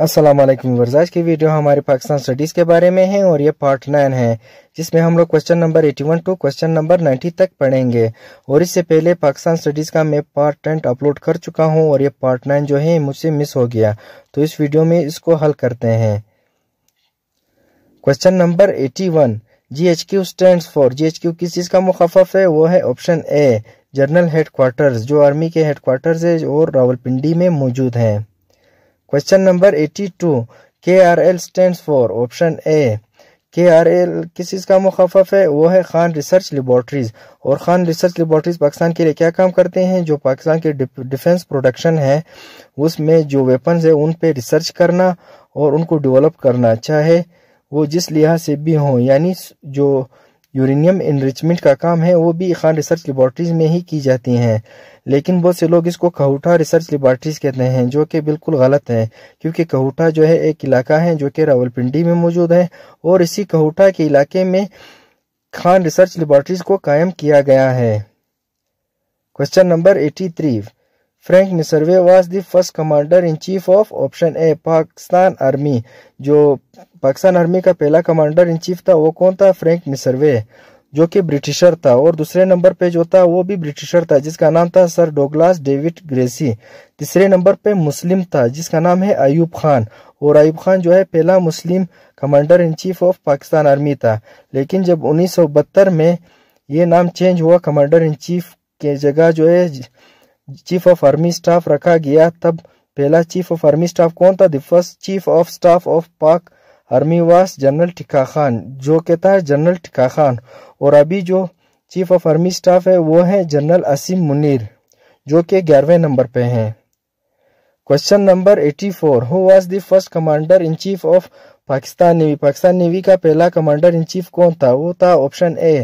Aslam verge आज की video हमारे पाकिस्तान स्टडीज़ के बारे में है और ये पार्ट नाइन है जिसमें हम लोग question number 81 to question number 90 तक पढ़ेंगे और इससे पहले पाकिस्तान स्टडीज़ का मैं पार्ट टेन अपलोड कर चुका हूँ और ये पार्ट नाइन जो है मुझसे मिस हो गया तो इस वीडियो में इसको हल करते हैं question number 81 Q stand for G H Q किस चीज़ का मुखफ है वो है ऑप्शन ए जनरल हेडक्वार्टर जो आर्मी के हेडक्वार्टर है और रावलपिंडी में मौजूद हैं question number eighty two K R L stand for option A K R L किस चीज़ का मुखफ़ है वो है खान रिसर्च लेबॉर्ट्रीज़ और खान रिसर्च लेबॉर्ट्रीज़ पाकिस्तान के लिए क्या काम करते हैं जो पाकिस्तान के डिफेंस प्रोडक्शन है उसमें जो वेपन्स है उन पे रिसर्च करना और उनको डेवलप करना चाहे वो जिस लिहाज से भी हों यानी जो यूरेनियम इनरिचमेंट का काम है वो भी खान रिसर्च लेबॉर्ट्रीज में ही की जाती हैं लेकिन बहुत से लोग इसको कहूठा रिसर्च लेबॉर्ट्रीज कहते हैं जो कि बिल्कुल गलत है क्योंकि कहूठा जो है एक इलाका है जो कि रावलपिंडी में मौजूद है और इसी कहूठा के इलाके में खान रिसर्च लेबॉर्ट्रीज को कायम किया गया है question number eighty three Frank Miserve was the first commander in chief of option A Pakistan army जो पाकिस्तान आर्मी का पहला कमांडर इन चीफ था वो कौन था फ्रैंक मिसरवे जो कि ब्रिटिशर था और दूसरे नंबर पे जो था वो भी ब्रिटिशर था जिसका नाम था सर डोगलास डेविड ग्रेसी तीसरे नंबर पे मुस्लिम था जिसका नाम है अयूब खान और अयूब खान जो है पहला Muslim commander in chief of Pakistan army था लेकिन जब उन्नीस में ये नाम चेंज हुआ कमांडर इन चीफ के जगह जो है चीफ ऑफ आर्मी स्टाफ रखा गया तब पहला चीफ ऑफ आर्मी स्टाफ कौन था the chief of staff of Pak army was general ठिका खान जो कहता है जनरल ठिका खान और अभी जो चीफ ऑफ आर्मी स्टाफ है वो है जनरल असीम मुनीर जो कि ग्यारहवें नंबर पे हैं question number eighty four who was the first commander in chief of Pakistan navy Pakistan navy का पहला कमांडर इन चीफ कौन था वो था option A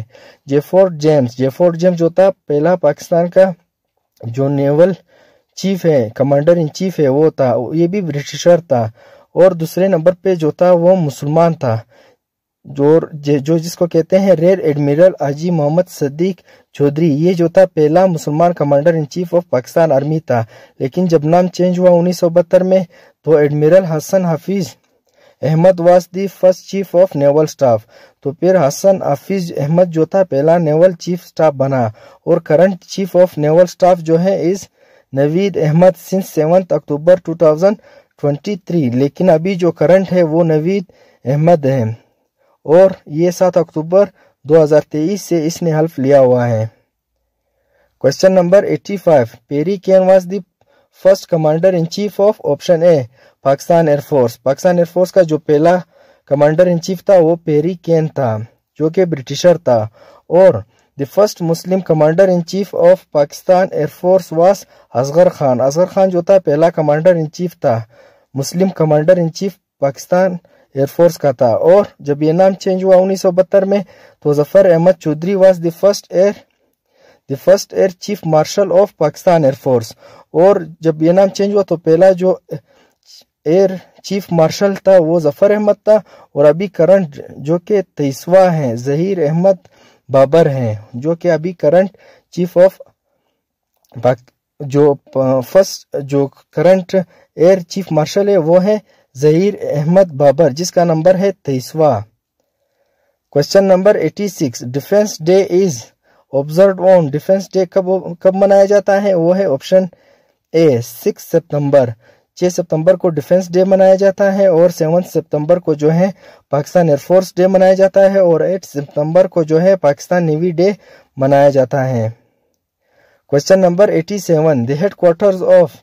Jefford James Jefford James जो था पहला पाकिस्तान का जो नेवल चीफ है कमांडर इन चीफ है वो था ये भी ब्रिटिशर था और दूसरे नंबर पे जो था वो मुसलमान था जो जो जिसको कहते हैं रेयर एडमिरल अजी मोहम्मद सदीक चौधरी ये जो था पहला मुसलमान commander in chief of Pakistan army था लेकिन जब नाम चेंज हुआ उन्नीस में तो admiral Hasan Hafeez Ahmad was the first chief of naval staff तो फिर हसन हफीज अहमद जो था पहला नेवल चीफ स्टाफ बना और current chief of naval staff जो है इस Naveed Ahmad since seventh October 2023 लेकिन अभी जो करंट है वो नवीद अहमद है और ये सात अक्टूबर 2023 से इसने हल्फ लिया हुआ है question number 85 Perry Keene was the first commander in chief of option A Pakistan air force Pakistan air force का जो पहला कमांडर इन चीफ था वो पेरी केन था जो कि ब्रिटिशर था और the first Muslim commander in chief of Pakistan air force was Asghar Khan Asghar Khan जो था पहला कमांडर इन चीफ था Muslim commander in chief Pakistan air force का था और जब ये नाम चेंज हुआ उन्नीस में तो Zafar Ahmad Chaudhry was the first air the first air chief marshal of Pakistan air force और जब ये नाम चेंज हुआ तो पहला जो एयर चीफ मार्शल था वो जफर अहमद था और अभी करंट जो कि तेईसवा हैं जहीर अहमद बाबर हैं जो कि अभी करंट चीफ ऑफ जो फर्स्ट eh, जो करंट एयर चीफ मार्शल है वो है जहीर अहमद बाबर जिसका नंबर है तेईसवा question number eighty six defence day is observe on defence day कब कब मनाया जाता है वो है ऑप्शन ए सिक्स सितंबर छह सितंबर को डिफेंस डे मनाया जाता है और सेवन सितंबर को जो है पाकिस्तान एयरफोर्स डे मनाया जाता है और एट सितंबर को जो है पाकिस्तान नेवी डे मनाया जाता है question number eighty seven the head of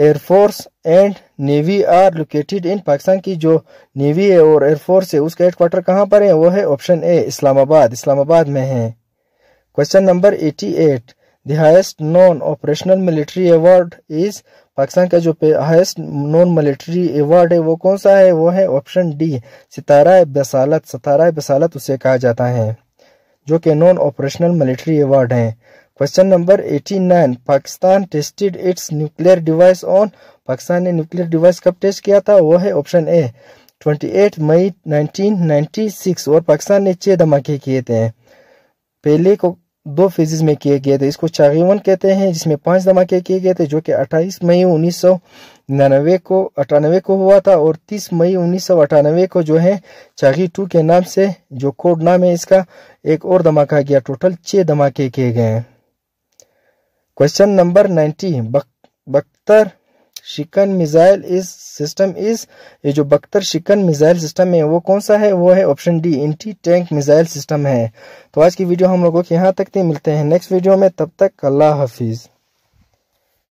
air force and navy are located in Pakistan की जो नेवी है और एयरफोर्स है उसका हेडक्वार्टर कहाँ पर है वो है ऑप्शन ए इस्लामाबाद इस्लामाबाद में है question number eighty eight the highest non operational military award is Pakistan का जो हाइस्ट नॉन मिलिट्री अवार्ड है वो कौन सा है वो है ऑप्शन डी सितारा बसालत सितारा बसालत उसे कहा जाता है जो कि नॉन ऑपरेशनल मिलिट्री अवार्ड हैं number eighty 89. Pakistan tested its nuclear device on Pakistan ने न्यूक्लियर डिवाइस कब टेस्ट किया था वो है ऑप्शन ए 28 मई 1996 और पाकिस्तान ने छह धमाके किए थे पहले को दो फेजेज में किए गए थे इसको चागीवन कहते हैं जिसमें पांच धमाके किए गए थे जो कि 28 मई उन्नीस सौ को अठानवे को हुआ था और 30 मई उन्नीस सौ को जो है चागी टू के नाम से जो कोड नाम है इसका एक और धमाका गया टोटल छह धमाके किए गए हैं क्वेश्चन नंबर 90. बख्तर शिकन मिसाइल इस सिस्टम इस ये जो बख्तर शिकन मिसाइल सिस्टम है वो कौन सा है वो है option D anti tank missile system है तो आज की वीडियो हम लोगों के यहाँ तक थी मिलते हैं नेक्स्ट वीडियो में तब तक अल्लाह हाफिज़